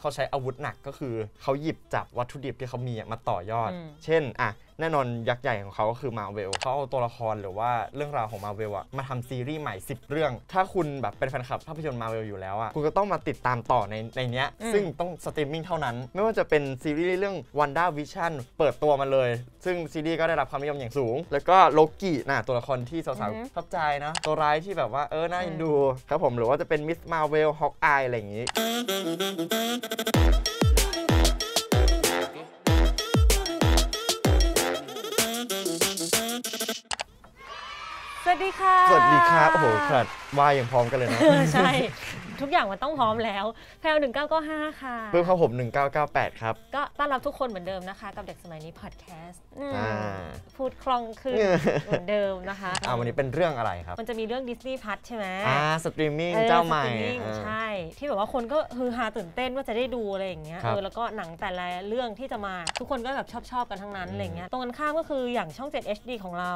เขาใช้อาวุธหนักก็คือ เขาหยิบจับวัตถุดิบที่เขามีมาต่อยอด เช่นอ่ะแน่นอนยักษ์ใหญ่ของเขาก็คือมาเวลเขาเอาตัวละครหรือว่าเรื่องราวของมาเวลอะมาทำซีรีส์ใหม่ 10 เรื่อง ถ้าคุณแบบเป็นแฟนคลับภาพยนตร์มาเวลอยู่แล้วอะคุณก็ต้องมาติดตามต่อใน ในเนี้ย ซึ่งต้องสตรีมมิ่งเท่านั้น ไม่ว่าจะเป็นซีรีส์เรื่อง Wanda Vision เปิดตัวมาเลย ซึ่งซีรีส์ก็ได้รับความนิยมอย่างสูง แล้วก็โลกินะตัวละครที่สาวๆชอบใจนะตัวร้ายที่แบบว่าเออน่าอนดูครับผมหรือว่าจะเป็นมิสมาเวลฮอกอายอะไรอย่างนี้สวัสดีค่ะ สวัสดีครับโอ้โหขนาดว่าย่างพร้อมกันเลยเนาะ ใช่ทุกอย่างมันต้องพร้อมแล้ว แพลว1 9้าค่ะ เพิ่มเข้าผม 1998 ครับ ก็ต้อนรับทุกคนเหมือนเดิมนะคะ กับเด็กสมัยนี้พอดแคสต์พูดคล่องขึ้นเหมือนเดิมนะคะ อ่าวันนี้เป็นเรื่องอะไรครับ มันจะมีเรื่องดิสนีย์พัทใช่ไหม อ่า สตรีมมิ่งเจ้าใหม่ ใช่ ที่แบบว่าคนก็ฮือฮาตื่นเต้นว่าจะได้ดูอะไรอย่างเงี้ยเออแล้วก็หนังแต่ละเรื่องที่จะมาทุกคนก็แบบชอบชอบกันทั้งนั้นอะไรเงี้ย ตรงกันข้ามก็คืออย่างช่อง7 HD ของเรา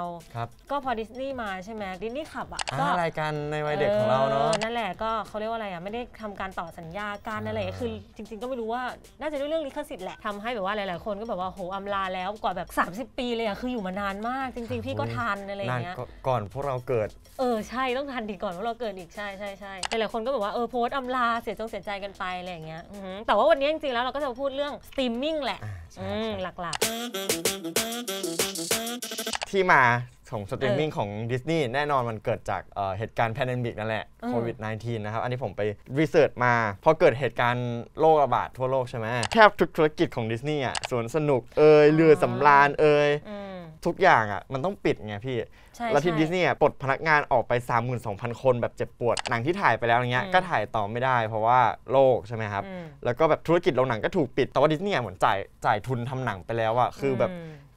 ก็พอดิสนีย์มาใช่ไหมดิสนีย์ขับอ่ะก็รายการในวัยเด็กของเราเนาะนั่นแหละก็เขาเรียกว่าอะไรอ่ะไม่ได้ทำการต่อสัญญาการอะไรคือ จริง ๆก็ไม่รู้ว่าน่าจะด้วยเรื่องลิขสิทธิ์แหละทำให้แบบว่าหลาย ๆคนก็แบบว่าโหอำลาแล้วกว่าแบบ30ปีเลยอ่ะคืออยู่มานานมาก จริงๆพี่ก็ทันอะไรเงี้ยก่อนพวกเราเกิด เออใช่ต้องทันดีก่อนพวกเราเกิดอีกใช่ใช่ใช่หลายคนก็แบบว่าเออโพสต์อำลาเสียจงเสียใจกันไปอะไรเงี้ยแต่ว่าวันนี้จริงๆแล้วเราก็จะพูดเรื่องสตรีมมิ่งแหละหลักๆ ที่มาของสตรีมมิ่งของดิสนีย์แน่นอนมันเกิดจากเเหตุการณ์แพนดมิกนั่นแหละโควิด -19 นะครับ อันนี้ผมไปรีเสิร์ชมาพอเกิดเหตุการณ์โรคระบาดทั่วโลกใช่ไหมแทบทุกธุรกิจของดิสนีย์อ่ะสวนสนุกเอ่ยเรือสำราญเอ่ยอทุกอย่างอ่ะมันต้องปิดไงพี่ แล้วที่ดิสนีย์ปลดพนักงานออกไป 32,000 คน แบบเจ็บปวดหนังที่ถ่ายไปแล้วอย่างเงี้ยก็ถ่ายต่อไม่ได้ เพราะว่าโรคใช่ไหมครับแล้วก็แบบธุรกิจโรงหนังก็ถูกปิดแต่ว่าดิสนีย์เหมือนจ่ายจ่ายทุนทำหนังไปแล้วอะคือแบบ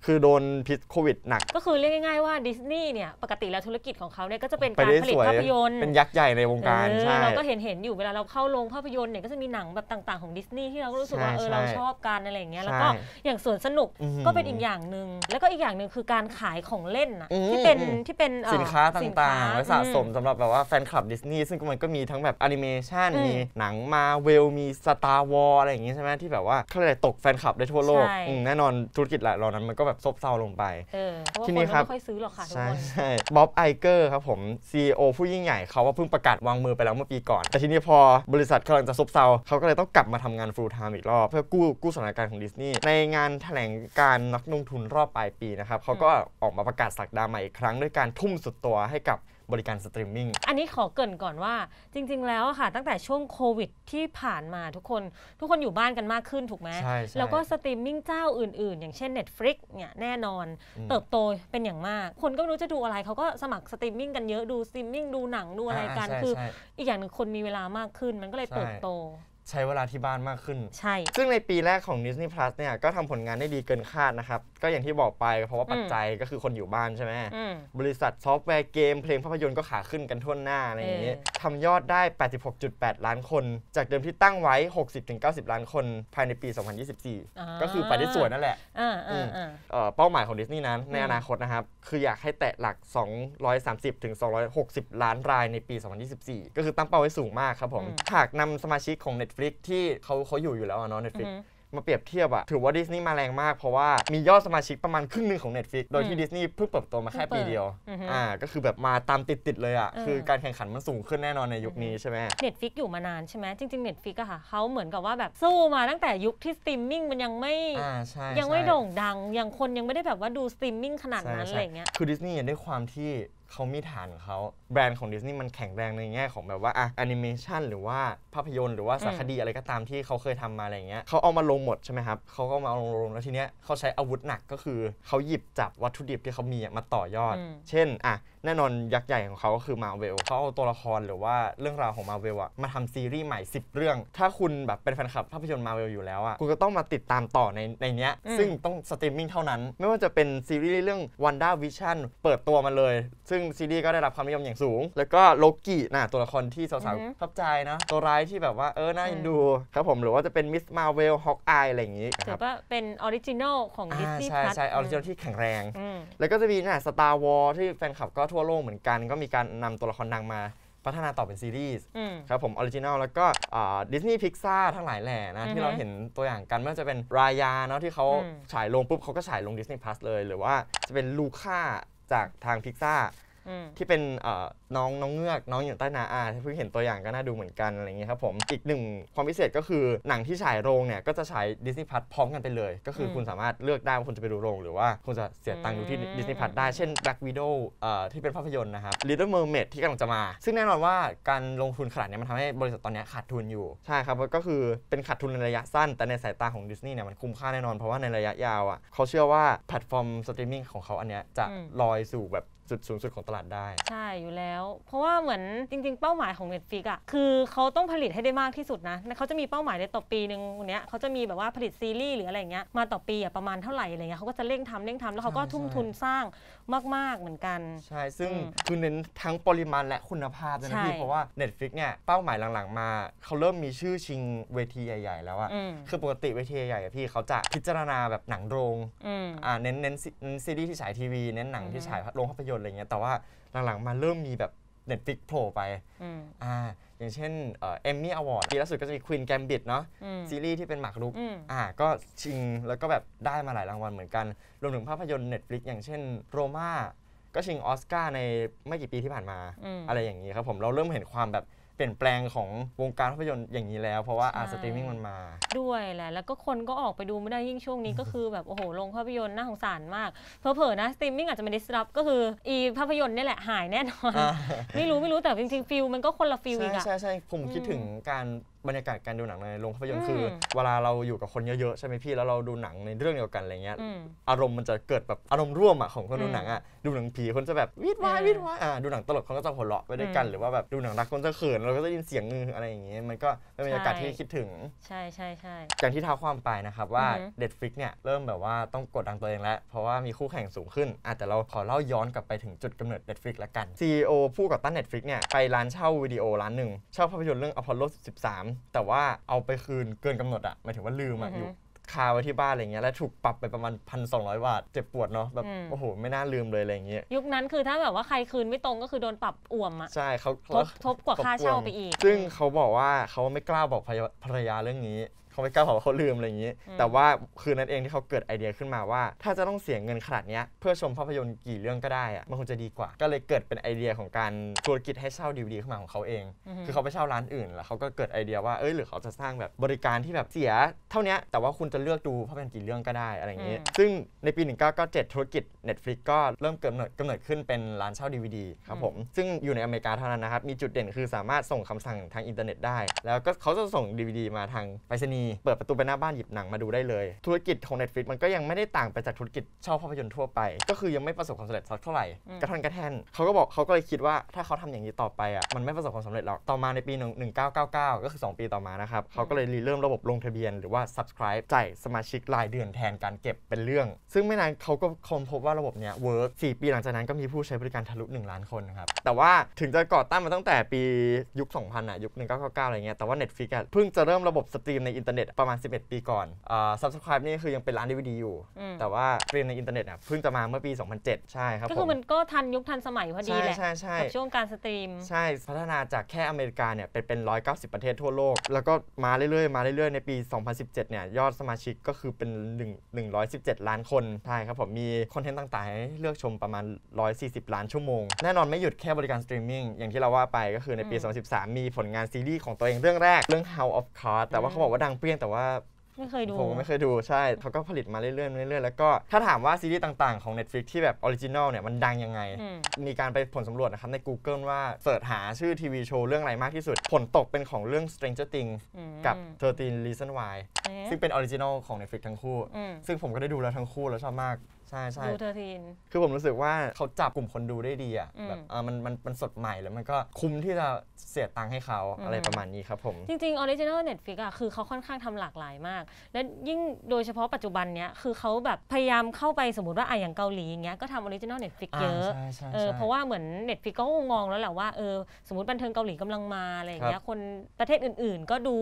คือโดนพิษโควิดหนัก ก็คือเรียกง่าย ๆว่าดิสนีย์เนี่ย ปกติแล้วธุรกิจของเขาเนี่ย ก็จะเป็นการผลิตภาพยนตร์เป็นยักษ์ใหญ่ในวงการใช่เราก็เห็นเห็นอยู่เวลาเราเข้าโรงภาพยนตร์เนี่ยก็จะมีหนังแบบต่าง ๆของดิสนีย์ที่เรารู้สึกว่า เออ เราชอบกานอะไรเงี้ยแล้วก็อย่างสวนสนุกก็เป็นอีกอย่างหนึ่งแล้วก็อีกอย่างหนึ่งคือการขายของเล่นนะที่เป็นที่เป็นสินค้าต่างๆสะสมสำหรับแบบว่าแฟนคลับดิสนีย์ซึ่งมันก็มีทั้งแบบแอนิเมชันมีหนังมาเวลมีสตาร์วอลอะไรอย่างงี้ใช่ไหมที่แบบว่าเขาเรยตกแฟนคลับได้ทั่วโลกแน่นอนธุรกิจเหล่านั้นมันก็แบบบซบเซาลงไป เออ เพราะว่าที่นี่ครับไม่ค่อยซื้อหรอกค่ะทุกใช่คน ใช่บ๊อบไอเกอร์ครับผม CEO ผู้ยิ่งใหญ่เขาว่าเพิ่งประกาศวางมือไปแล้วเมื่อปีก่อน แต่ทีนี้พอบริษัทกำลังจะซบเซาเขาก็เลยต้องกลับมาทำงาน full time อีกรอบเพื่อกู้กู้สถานการณ์ของดิสนีย์ ในงานแถลงการนักลงทุนรอบปลายปีนะครับ เขาก็ออกมาประกาศสักดาใหม่อีกครั้งด้วยการทุ่มสุดตัวให้กับบริการสตรีมมิ่ง อันนี้ขอเกริ่นก่อนว่า จริง ๆ แล้วค่ะ ตั้งแต่ช่วงโควิดที่ผ่านมาทุกคนทุกคนอยู่บ้านกันมากขึ้นถูกไหมใช่ใช่แล้วก็สตรีมมิ่งเจ้าอื่น ๆ อย่างเช่น Netflix เนี่ยแน่นอนอเติบโตเป็นอย่างมาก คนก็ไม่รู้จะดูอะไรเขาก็สมัครสตรีมมิ่งกันเยอะดูสตรีมมิ่งดูหนัง ดูอะไรกันาคืออีกอย่างหนึ่งคนมีเวลามากขึ้น มันก็เลยเติบโตใช้เวลาที่บ้านมากขึ้น ใช่ ซึ่งในปีแรกของ Disney Plus เนี่ย ก็ทำผลงานได้ดีเกินคาดนะครับ ก็อย่างที่บอกไป เพราะว่าปัจจัยก็คือคนอยู่บ้านใช่ไหมมบริษัทซอฟต์แวร์เกมเพลงภาพยนตร์ก็ขาขึ้นกันทั่วหน้าอะไรอย่างนี้ทำยอดได้ 86.8 ล้านคน จากเดิมที่ตั้งไว้ 60-90 ล้านคนภายในปี 2024 ก็คือไปได้สวยนั่นแหละ อ่าอ่าอ่าเอเป้าหมายของดิสนีย์นั้นในอนาคตนะครับ คืออยากให้แตะหลัก 230ง260ล้านรายในปี2024ก็คือตั้งเป้าไว้สูงมากครับผมมหากนำสมาชิกของ Netflix ที่เขาเขาอยู่อยู่แล้วเนาะ Netflix มาเปรียบเทียบอะถือว่าดิสนีย์มาแรงมากเพราะว่า มียอดสมาชิกประมาณครึ่งหนึ่งของ Netflix โดยที่ดิสนีย์เพิ่งเปิดตัวมาแค่ปีเดียวอ่าก็คือแบบมาตามติดติดเลยอะคือการแข่งขันมันสูงขึ้นแน่นอนในยุคนี้ใช่ไหม Netflix อยู่มานานใช่ไหมจริง ๆ Netflix อะค่ะ เขาเหมือนกับว่าแบบสู้มาตั้งแต่ยุคที่สตรีมมิ่งมันยังไม่อ่าใช่ยังไม่โด่งดังยังคนยังไม่ได้แบบว่าดูสตรีมมิ่งขนาดนั้นอะไรเงี้ยคือดิสนีย์ได้ความที่เขามีฐานเขาแบรนด์ของดิสนีย์มันแข็งแรงในแง่ของแบบว่าอะแอนิเมชันหรือว่าภาพยนตร์หรือว่าสารคดีอะไรก็ตามที่เขาเคยทำมาอะไรเงี้ยเขาเอามาลงหมดใช่ไหมครับเขาก็มาลงลงแล้วทีเนี้ยเขาใช้อาวุธหนักก็คือเขาหยิบจับวัตถุดิบที่เขามีมาต่อยอด เช่นอะแน่นอน ยักษ์ใหญ่ของเขาก็คือมาเวลเขาเอาตัวละครหรือว่าเรื่องราวของมาเวลอะมาทำซีรีส์ใหม่ 10 เรื่อง ถ้าคุณแบบเป็นแฟนคลับภาพยนตร์มาเวลอยู่แล้วอะคุณก็ต้องมาติดตามต่อในในเนี้ย ซึ่งต้องสตรีมมิ่งเท่านั้นไม่ว่าจะเป็นซีรีส์เรื่อง Wanda วิชั่นเปิดตัวมาเลย ซึ่งซีรีส์ก็ได้รับความนิยมอย่างสูง แล้วก็โลกินะตัวละครที่สาวๆชอบใจนะตัวร้ายที่แบบว่าเออน่าดูครับผมหรือว่าจะเป็นมิสมาเวลฮอกอายอะไรอย่างนี้ครับถือว่าเป็นออริจินอลของดิสนีย์ใช่ใช่ออริจินอลที่แข็งแรงแล้วก็จะมีน่ะสตาร์วอลที่แฟนคลับก็ททั่วโลกเหมือนกันก็มีการนำตัวละครดังมาพัฒนาต่อเป็นซีรีส์ครับผมออริจินัลแล้วก็ดิสนีย์พิกซ่าทั้งหลายแหล่นะ ที่เราเห็นตัวอย่างกันไม่ว่าจะเป็นรายาเนาะที่เขาฉายลงปุ๊บเขาก็ฉายลง Disney Plus เลย หรือว่าจะเป็นลูค่าจากทางพิกซ่าที่เป็นน้องน้องเงือกน้องอยู่ใต้นาอาเพิ่งเห็นตัวอย่างก็น่าดูเหมือนกันอะไรเงี้ยครับผมอีกหนึ่งความพิเศษก็คือหนังที่ฉายโรงเนี่ย ก็จะฉายดิสนีย์พัทพร้อมกันไปเลย ก็คือคุณสามารถเลือกได้ว่าคุณจะไปดูโรง หรือว่าคุณจะเสียตังค์ดูที่ดิสนีย์พัทได้เช่น Black Widow ที่เป็นภาพยนตร์นะครับ Little Mermaid ที่กำลังจะมา ซึ่งแน่นอนว่าการลงทุนขนาดนี้มันทำให้บริษัทตอนนี้ขาดทุนอยู่ใช่ครับก็คือเป็นขาดทุนในระยะสั้นแต่ในสายตาของดิสนีย์เนี่ยมันคุ้มค่าแน่นอนเพราะว่าในระยะยาวอ่ะเขาเชื่อว่าแพลตฟอร์มสตรีมมิ่งของเขาอันเนี้ยจะลอยสู่แบบจุดสูงสุดของตลาดได้ ใช่อยู่แล้ว เพราะว่าเหมือนจริง ๆ เป้าหมายของ Netflix อะ่ะคือเขาต้องผลิตให้ได้มากที่สุดนะเขาจะมีเป้าหมายในต่อปีหนึ่งเนี้ยเขาจะมีแบบว่าผลิตซีรีส์หรืออะไรเงี้ยมาต่อปีอะประมาณเท่าไหร่อะไรเงี้ยเขาก็จะเร่งทำ เร่งทำ แล้วเขาก็ทุ่มทุนสร้างมากๆเหมือนกัน ใช่ซึ่งคือเน้นทั้งปริมาณและคุณภาพนะพี่เพราะว่า Netflix เนี่ยเป้าหมายหลังๆมาเขาเริ่มมีชื่อชิงเวทีใหญ่ ๆ แล้วอะคือปกติเวทีใหญ่ๆพี่เขาจะพิจารณาแบบหนังโรงอ่าเน้นเน้นซีรีส์ที่ฉายทีวีเน้นหนังที่ฉายโรงภาพยนนตร์อะไรเงี้ยแต่ว่าหลัง ๆมาเริ่มมีแบบ n น t f l i x โผล่ไปอ่าอย่างเช่นเอมมี่อวอร์ดปีล่าสุดก็จะมีควีนแกรมบิดเนาะซีรีส์ที่เป็นหมากรุกอ่าก็ชิงแล้วก็แบบได้มาหลายรางวัลเหมือนกัน รวมถึงภาพยนตร์ n ็ t f l i x อย่างเช่นโรม่าก็ชิงออสการ์ในไม่กี่ปีที่ผ่านมา อะไรอย่างนี้ครับผมเราเริ่มเห็นความแบบเปลี่ยนแปลงของวงการภาพยนตร์อย่างนี้แล้ว เพราะว่าอาสตรีมมิ่งมันมา ด้วยแหละ แล้วก็คนก็ออกไปดูไม่ได้ยิ่งช่วงนี้ ก็คือแบบโอ้โหลงภาพยนตร์น่าสงสารมากเพอเผลอๆนะ สตรีมมิ่งอาจจะไม่ได้รับก็คือ อีภาพยนตร์นี่แหละหายแน่นอนอไม่รู้ไม่รู้แต่จริงๆฟิลมันก็คนละฟิลอีกใช่อะใช่ใช่ผมคิดถึงการบรรยากาศการดูหนังในโรงภาพยนตร์คือ เวลาเราอยู่กับคนเยอะๆ ใช่ไหมพี่ แล้วเราดูหนังในเรื่องเดียวกันอะไรเงี้ยอารมณ์มันจะเกิดแบบอารมณ์ร่วมอ่ะของคนดูหนังอ่ะดูหนังผีคนจะแบบวิดวายวิดวายอ่าดูหนังตลกคนก็จะหัวเราะไปด้วยกันหรือว่าแบบดูหนังรักคนจะเขินเราก็จะยินเสียงงืออะไรอย่างเงี้ยมันก็เป็นบรรยากาศที่คิดถึงใช่ใช่ใช่อย่างที่ท้าความไปนะครับว่าเด็ดฟิกเนี่ยเริ่มแบบว่าต้องกดดันตัวเองแล้วเพราะว่ามีคู่แข่งสูงขึ้นอ่ะแต่เราขอเล่าย้อนกลับไปถึงจุดกำเนิดเดดฟิก x ละกัน CEO ผู้ก่อตั้งเ e ็ f ฟิกเนี่ยไปร้านเช่าวิดีโอร้านหนึ่งเช่าภาพยนตร์เรื่อง Apollo 13แต่ว่าเอาไปคืนเกินกำหนดอะหมายถึงว่าลืมอะอยู่คาไว้ที่บ้านอะไรเงี้ยแล้วถูกปรับไปประมาณพันสองร้อยบาท เจ็บปวดเนาะแบบโอ้โห ไม่น่าลืมเลยอะไรเงี้ยยุคนั้นคือถ้าแบบว่าใครคืนไม่ตรงก็คือโดนปรับอ่วมอ่ะใช่เขาทบทบกว่าค่าเช่าไปอีก ซึ่งเขาบอกว่าเขาไม่กล้าบอกภรรยาเรื่องนี้เขาไม่กล้าบอกว่าเขาลืมอะไรอย่างนี้ แต่ว่าคืนนั้นเองที่เขาเกิดไอเดียขึ้นมาว่า ถ้าจะต้องเสียเงินขนาดนี้เพื่อชมภาพยนตร์กี่เรื่องก็ได้อะมันคงจะดีกว่า ก็เลยเกิดเป็นไอเดียของการธุรกิจให้เช่าดีวดีขึ้นมาของเขาเอง คือเขาไปเช่าร้านอื่น แล้วเขาก็เกิดไอเดียว่าเอ้ยหรือเขาจะสร้างแบบบริการที่แบบเสีย เท่านี้แต่ว่าคุณจะเลือกดูภาพยนตร์กี่เรื่องก็ได้อะไรอย่างนี้ ซึ่งในปี 1997ธุรกิจ Netflix ก็เริ่มกำเนิดกำเนิดขึ้นเป็นร้านเช่าดีวดีครับผม ซึ่งอยู่ในอเมริกาเท่านั้นนะครับมีจุดเด่นคือสามารถส่งคำสั่งทางอินเทอร์เน็ตได้ แล้วก็เขาจะส่ง DVD มาทางไปรษณีเปิดประตูไปหน้าบ้านหยิบหนังมาดูได้เลย ธุรกิจของ Netflix มันก็ยังไม่ได้ต่างไปจากธุรกิจเช่าภาพยนตร์ทั่วไป ก็คือยังไม่ประสบความสำเร็จสักเท่าไหร่กระทัอนกระแทนเขาก็บอกเขาก็เลยคิดว่าถ้าเขาทำอย่างนี้ต่อไปอ่ะมันไม่ประสบความสำเร็จหรอกต่อมาในปี1999ก็คือ 2 ปีต่อมานะครับเขาก็เลยรีเริ่มระบบลงทะเบียนหรือว่า subscribe จ่ายสมาชิกรายเดือนแทนการเก็บเป็นเรื่อง ซึ่งไม่นานเขาก็ค้นพบว่าระบบเนี้ยเวิร์ก4ปีหลังจากนั้นก็มีผู้ใช้บริการทะลุ 1 ล้านคนครับแต่ว่าถึงจะก่อตั้งมาตั้งแต่ปียุค2000อ่ะยุค1999อะไรเงี้ยแต่ว่า Netflix เพิ่งจะเริ่มระบบสตรีมในอินเทอร์เน็ตประมาณ 11 ปีก่อนอ่าสคร s c r นี่คือยังเป็นร้านดีวดีอยู่ แต่ว่าเรียนในอินเทอร์เน็ตอ่ะเพิ่งจะมาเมื่อปี 2007ใช่ครับก็ผคือมันก็ทันยุคทันสมัยพอดีแหละใช่ใช่ช่วงการสตรีม ใช่ พัฒนาจากแค่อเมริกาเนี่ยเป็นเป็น 190 ประเทศทั่วโลก แล้วก็มาเรื่อยๆมาเรื่อย ๆ ในปี 2017เนี่ยยอดสมาชิกก็คือเป็น 1 117ล้านคน ใช่ครับผม มีคอนเทนต์ต่างๆให้เลือกชมประมาณ 140ล้านชั่วโมง แน่นอนไม่หยุดแค่บริการสตรีมมิ่งอย่างที่เราว่าไปก็คือในปี 2013มีผลงานซีรีส์ของตัวเองเรื่องแรกเรื่อง House of Cards แต่ว่าเขาบอกว่าดังพียงแต่ว่า ไม่เคยดูผมไม่เคยดูใช่เขาก็ผลิตมาเรื่อยๆเรื่อยๆแล้วก็ ถ้าถามว่าซีรีส์ต่าง ๆของ Netflix ที่แบบออริจินอลเนี่ย มันดังยังไง มีการไปผลสำรวจนะครับใน Google ว่า เสิร์ชหาชื่อทีวีโชว์ เรื่องอะไรมากที่สุด ผลตกเป็นของเรื่อง Stranger Things กับ 13 Reasons Why ซึ่งเป็นออริจินอลของ Netflix ทั้งคู่ ซึ่งผมก็ได้ดูแล้วทั้งคู่แล้วชอบมากใช่ใช่ดูเธอทีนคือผมรู้สึกว่าเขาจับกลุ่มคนดูได้ดีอ่ะแบบเออมันมันมันสดใหม่แล้วมันก็คุ้มที่จะเสียตังค์ให้เขาอะไรประมาณนี้ครับผม จริงๆออริจินอลเน็ตฟิกอะคือเขาค่อนข้างทำหลากหลายมาก และยิ่งโดยเฉพาะปัจจุบันเนี้ย คือเขาแบบพยายามเข้าไปสมมติว่าอะอย่างเกาหลีอย่างเงี้ย ก็ทำออริจินอลเน็ตฟิกเยอะเออเพราะว่าเหมือนเน็ตฟิกก็งองแล้วแหละว่าเออสมมติบันเทิงเกาหลีกำลังมาอะไรอย่างเงี้ยคนประเทศอื่นๆก็ดู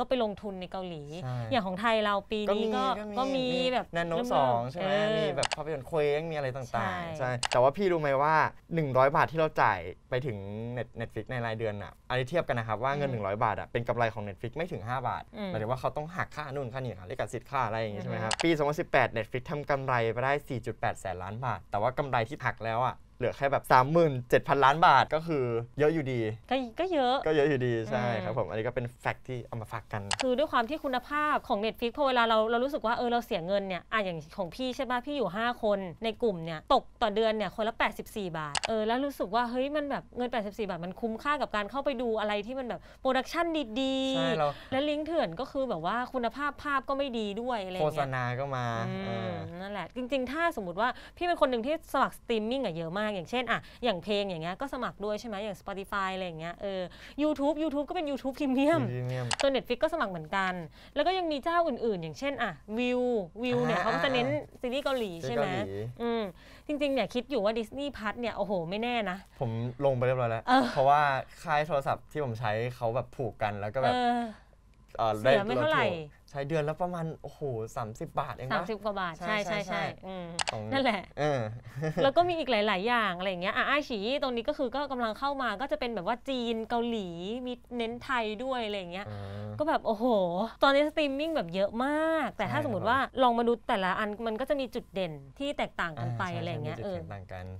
ก็ไปลงทุนในเกาหลี อย่างของไทยเราปีนี้ก็ก็มีแบบนนโนสองใช่ไหม มีแบบภาพยนตร์เคว้งมีอะไรต่างๆใช่ แต่ว่าพี่รู้ไหมว่า 100 บาทที่เราจ่ายไปถึง Net- ตฟล f l i x ในรายเดือนอ่ะอันนี้เทียบกันนะครับว่าเงิน 100 บาทอ่ะเป็นกำไรของ Netflix ไม่ถึง 5 บาท หมายถึงว่าเขาต้องหักค่านู่นค่านี่ค่ะรลิกสิทธิ์ค่าอะไรอย่างงี้ใช่ไหมครับ ปี2018 Netflix ทำกำไรไปได้4.8แสนล้านบาท แต่ว่ากำไรที่หักแล้วอ่ะเหลือแค่แบบ 37,000 ล้านบาทก็คือเยอะอยู่ดีก็ก็เยอะก็เยอะอยู่ดี ใช่ครับผม อันนี้ก็เป็นแฟกต์ที่เอามาฝากกัน คือด้วยความที่คุณภาพของ Netflix พอเวลาเราเรารู้สึกว่า เออเราเสียเงินเนี่ย อ่ะอย่างของพี่ใช่ป่ะพี่อยู่ 5 คนในกลุ่มเนี่ย ตกต่อเดือนเนี่ย คนละ 84 บาท เออแล้วรู้สึกว่าเฮ้ยมันแบบเงิน84 บาท มันคุ้มค่ากับการเข้าไปดูอะไรที่มันแบบโปรดักชันดีด่แล้ะลิงก์เถื่อนก็คือแบบว่าคุณภาพภาพก็ไม่ดีด้วยอะไรโฆษณาก็มานั่นแหละจริงๆถ้าสมมติว่าพี่เป็นคนหนึ่งที่สมัครสตรีมมิ่งอะเยอะมากอย่างเช่นอ่ะอย่างเพลงอย่างเงี้ยก็สมัครด้วยใช่ไหมอย่าง Spotify อะไรอย่างเงี้ยเออ YouTube YouTube ก็เป็น YouTube รีเมียมตัว Netflix ก็สมัครเหมือนกัน แล้วก็ยังมีเจ้าอื่นๆ อย่างเช่นอ่ะวิววิวเนี่ยเขาก็จะเน้นซีรีส์เกาหลีใช่ไหมอืมจริงๆเนี่ยคิดอยู่ว่า Disney Plus เนี่ยโอ้โหไม่แน่นะ ผมลงไปเรียบร้อยแล้ว เพราะว่าค่ายโทรศัพท์ที่ผมใช้เขาแบบผูกกันแล้วก็แบบเไม่ท่าไหร่ใช้เดือนแล้วประมาณโอ้โหสามสิบบาทเองสามสิบกว่าบาทใช่ใช่ใช่นั่นแหละแล้วก็มีอีกหลาย ๆ อย่างอะไรอย่างเงี้ยอ่ะไอฉีตรงนี้ก็คือก็กำลังเข้ามาก็จะเป็นแบบว่าจีนเกาหลีมีเน้นไทยด้วยอะไรอย่างเงี้ย ก็แบบโอ้โห ตอนนี้สตรีมมิ่งแบบเยอะมาก แต่ถ้าสมมติว่าลองมาดูแต่ละอันมันก็จะมีจุดเด่นที่แตกต่างกันไปอะไรอย่างเงี้ยเออ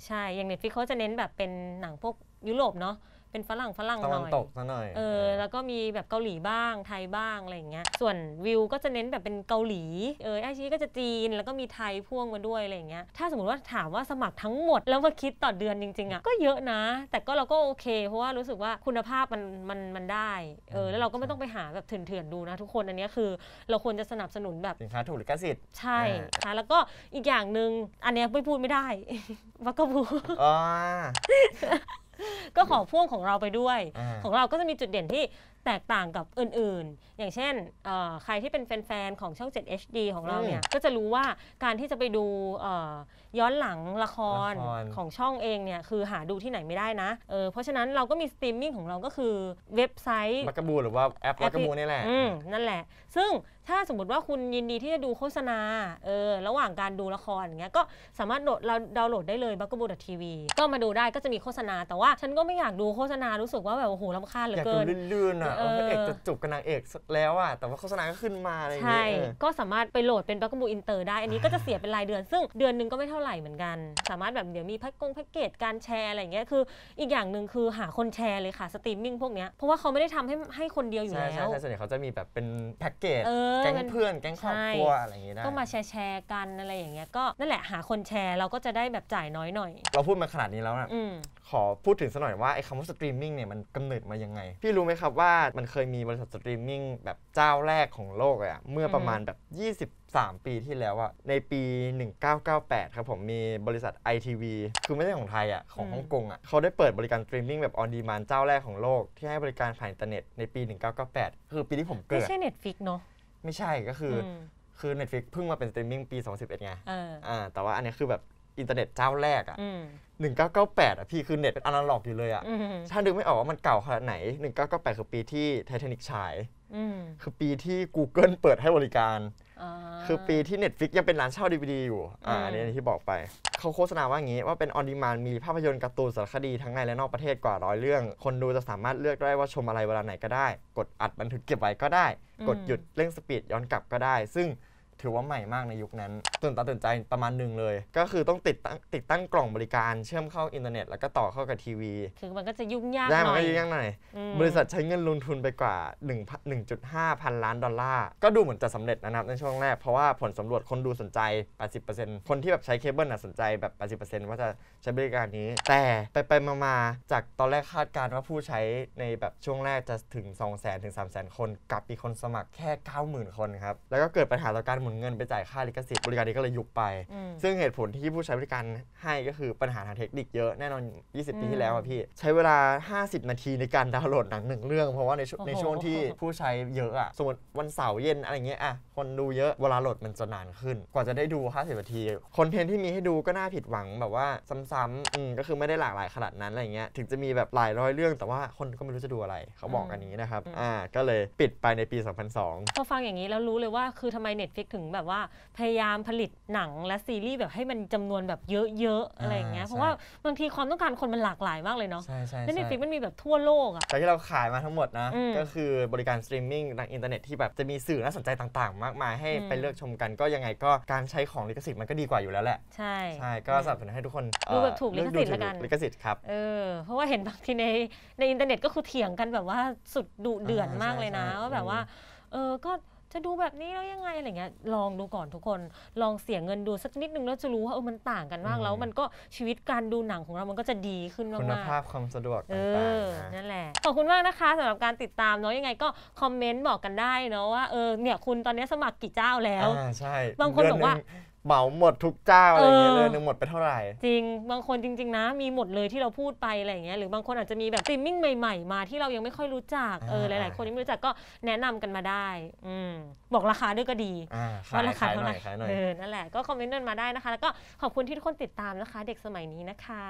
ใช่อย่างเน็ตฟิกเขาจะเน้นแบบเป็นหนังพวกยุโรปเนาะเป็นฝรั่ง ฝรั่งหตะวัน่อยตกซะหน่อย เออ แล้วก็มีแบบเกาหลีบ้างไทยบ้างอะไรอย่างเงี้ย ส่วนวิวก็จะเน้นแบบเป็นเกาหลี เออ ไอชีก็จะจีนแล้วก็มีไทยพ่วงมาด้วยอะไรอย่างเงี้ย ถ้าสมมติว่าถามว่าสมัครทั้งหมดแล้วมาคิดต่อเดือนจริงๆอ่ะก็เยอะนะ แต่ก็เราก็โอเค เพราะว่ารู้สึกว่าคุณภาพมันมันมันได้ เออ แล้วเราก็ไม่ต้องไปหาแบบเถื่อนๆดูนะทุกคนอันนี้คือเราควรจะสนับสนุนแบบสินค้าถูกือกสิทธิ์ใช่ค่ะแล้วก็อีกอย่างหนึ่งอันเนี้ยไม่พูดไม่ได้วักกะบูอ๋อก็ขอพ่วงของเราไปด้วย ของเราก็จะมีจุดเด่นที่แตกต่างกับอื่นๆ อย่างเช่นใครที่เป็นแฟนๆ ของช่อง7 HD ของเราเนี่ยก็จะรู้ว่าการที่จะไปดูย้อนหลังละครของช่องเองเนี่ยคือหาดูที่ไหนไม่ได้นะเเพราะฉะนั้นเราก็มีสตรีมมิ่งของเราก็คือเว็บไซต์ลักกบูหรือว่าแอปลักกบูนี่แหละนั่นแหละซึ่งถ้าสมมติว่าคุณยินดีที่จะดูโฆษณาระหว่างการดูละครอย่างเงี้ยก็สามารถโหลดเราดาวน์โหลดได้เลยบักกบูดทีวีก็มาดูได้ก็จะมีโฆษณา แต่ว่าฉันก็ไม่อยากดูโฆษณารู้สึกว่าแบบโอ้โหลำคาญเหลือเกินลื่นๆ่ะเออพระเอกจะจูบกับนางเอกแล้วอ่ะแต่ว่าโฆษณาก็ขึ้นมาอะไรอย่างเงี้ยก็สามารถไปโหลดเป็นบัคกบูอินเตอร์ ได้ อันนี้ก็จะเสียเป็นรายเดือนซึ่งเดือนนึงก็ไม่เท่าไหร่เหมือนกัน สามารถแบบเดี๋ยวมีแพ็กกงแพ็กเกจการแชร์อะไรอย่างเงี้ยคืออีกอย่างหนึ่งคือหาคนแชร์เลยค่ะสตรีมมิ่งพวกเนี้ยเพราะว่าเขาไม่ได้ทำให้ให้คนเดียวอยู่แล้ว ใช่ใช่ส่วนใหญ่เขาจะมีแบบเป็นแพ็กเกจแก๊งเพื่อนแก๊งครอบครัวอะไรอย่างเงี้ยได้ก็มาแชร์แชร์กันอะไรอย่างเงี้ยก็นั่นแหละหาคนแชร์เราก็จะได้แบบจ่ายน้อยหน่อยเราพูดมาขนาดนี้แล้วนะขอพูดถึงสักหน่อยว่าไอ้คำว่าสตรีมมิ่งเนี่ยมันกำเนิดมายังไง พี่รู้ไหมครับว่ามันเคยมีบริษัทสตรีมมิ่งแบบเจ้าแรกของโลกอะเมื่อประมาณแบบ 23 ปีที่แล้วอะในปี 1998 ครับผมมีบริษัท ITV คือไม่ใช่ของไทยอะของฮ่องกงอะเขาได้เปิดบริการสตรีมมิ่งแบบออนดีมานเจ้าแรกของโลก ที่ให้บริการผ่านอินเทอร์เน็ตในปี 1998 คือปีที่ผมเกิดไม่ใช่ Netflix เนาะไม่ใช่ก็คือคือ Netflix เพิ่งมาเป็นสตรีมมิ่งปี2011ไงอ่าแต่ว่าอันนี้คือแบบอินเทอร์เน็ตเจ้าแรกอ่ะหนึ่งเก้าเก้าแปดอ่ะพี่คือเน็ตเป็นอนาล็อกอยู่เลยอ่ะ ถ้าดึงไม่ออกว่ามันเก่าขนาดไหนหนึ่งเก้าเก้าแปดคือปีที่ไททานิกฉาย คือปีที่ Google เปิดให้บริการ คือปีที่ Netflix ยังเป็นร้านเช่าดีวดีอยู่ อ่านี่ที่บอกไป เขาโฆษณาว่าอย่างนี้ว่าเป็นออนดีมานมีภาพยนตร์การ์ตูนสารคดีทั้งในและนอกประเทศกว่าร้อยเรื่อง คนดูจะสามารถเลือกได้ว่าชมอะไรเวลาไหนก็ได้ กดอัดบันทึกเก็บไว้ก็ได้ กดหยุดเร่งสปีดย้อนกลับก็ได้ ซึ่งถือว่าใหม่มากในยุคนั้นตื่นตาตื่นใจประมาณหนึ่งเลย ก็คือต้องติดตั้งติดตั้งกล่องบริการเชื่อมเข้าอินเทอร์เน็ต แล้วก็ต่อเข้ากับทีวี คือมันก็จะยุ่งยากหน่อยได้มันก็ยุ่งยากหน่อย บริษัทใช้เงินลงทุนไปกว่า 1.5พันล้านดอลลาร์ ก็ดูเหมือนจะสำเร็จนะครับในช่วงแรก เพราะว่าผลสำรวจคนดูสนใจ 80%คนที่แบบใช้เคเบิลน่ะสนใจแบบ 80%ว่าจะใช้บริการนี้ แต่ไปไปมาๆจากตอนแรกคาดการณ์ว่าผู้ใช้ในแบบช่วงแรกจะถึง 2 0 0 0 0 0ถึง3 0 0 0 0 0คนกลับมีคนสมัครแค่ 90,000 คนครับแล้วก็เกิดปัญหาต่อการหมุือนเงินไปจ่ายค่าลิขสิทธิ์ บริการนี้ก็เลยยุบไป ซึ่งเหตุผลที่ผู้ใช้บริการให้ก็คือปัญหาทางเทคนิคเยอะแน่นอน 20 ปีที่แล้วอะพี่ใช้เวลา 50 นาทีในการดาวน์โหลดหนังหนึ่งเรื่อง เพราะว่าในในช่วงที่ผู้ใช้เยอะอะสมมติวันเสาร์เย็นอะไรเงี้ยอะคนดูเยอะเวลาโหลดมันจะนานขึ้น กว่าจะได้ดู 50 นาทีคอนเทนต์ที่มีให้ดูก็น่าผิดหวังแบบว่าซ้ำๆอืมก็คือไม่ได้หลากหลายขนาดนั้นอะไรเงี้ยถึงจะมีแบบหลายร้อยเรื่องแต่ว่าคนก็ไม่รู้จะดูอะไรเขาบอกอันนี้นะครับอ่าก็เลยปิดไปในปี 2002พอฟังอย่างนี้แล้วรู้เลยว่าคือทำไม Netflix ถึงงแบบว่าพยายามผลิตหนังและซีรีส์แบบให้มันจำนวนแบบเยอะๆอะไรอย่างเงี้ยเพราะว่าบางทีความต้องการคนมันหลากหลายมากเลยเนาะใช่ใช่แล้วในฟิมันมีแบบทั่วโลกอะแต่ที่เราขายมาทั้งหมดนะก็คือบริการสตรีมมิ่งทางอินเทอร์เน็ตที่แบบจะมีสื่อน่าสนใจต่างๆมากมายให้ไปเลือกชมกันก็ยังไงก็การใช้ของลิขสิทธิ์มันก็ดีกว่าอยู่แล้วแหละใช่ใช่ ก็สนับสนุนให้ทุกคนดูแบบถูกลิขสิทธิ์ละกันลิขสิทธิ์ครับเออเพราะว่าเห็นบางทีในในอินเทอร์เน็ตก็คือเถียงกันแบบว่าสุดดุเดือดมากเลยนะว่าแบบว่าเออก็จะดูแบบนี้แล้วยังไงอะไรเงี้ยลองดูก่อนทุกคน ลองเสียเงินดูสักนิดนึงแล้วจะรู้ว่าเออมันต่างกันมาก แล้วมันก็ชีวิตการดูหนังของเรามันก็จะดีขึ้นมากคุณภาพความสะดวกต่างๆนั่นแหละ ขอบคุณมากนะคะสำหรับการติดตามเนาะยังไง ก็คอมเมนต์บอกกันได้เนาะว่าเออเนี่ยคุณตอนนี้สมัครกี่เจ้าแล้วใช่บางคนบอกว่าเหมาหมดทุกเจ้าอะไรเงี้ยเลยหนึ่งหมดไปเท่าไหร่จริงบางคนจริง ๆ นะ มีหมดเลยที่เราพูดไปอะไรเงี้ยหรือบางคนอาจจะมีแบบติมมิ่งใหม่ ๆ มาที่เรายังไม่ค่อยรู้จัก เออหลายๆคนที่ไม่รู้จักก็แนะนำกันมาได้อืบอกราคาด้วยก็ดีว่าราคาเท่าไหร่เออนั่นแหละก็คอมเมนต์กันมาได้นะคะ แล้วก็ขอบคุณที่ทุกคนติดตามนะคะเด็กสมัยนี้นะคะ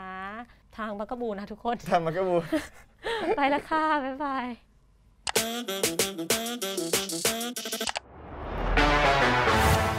ทางบักกบูนะ ทุกคนทางบักกบูไปละค่ะบ๊ายบาย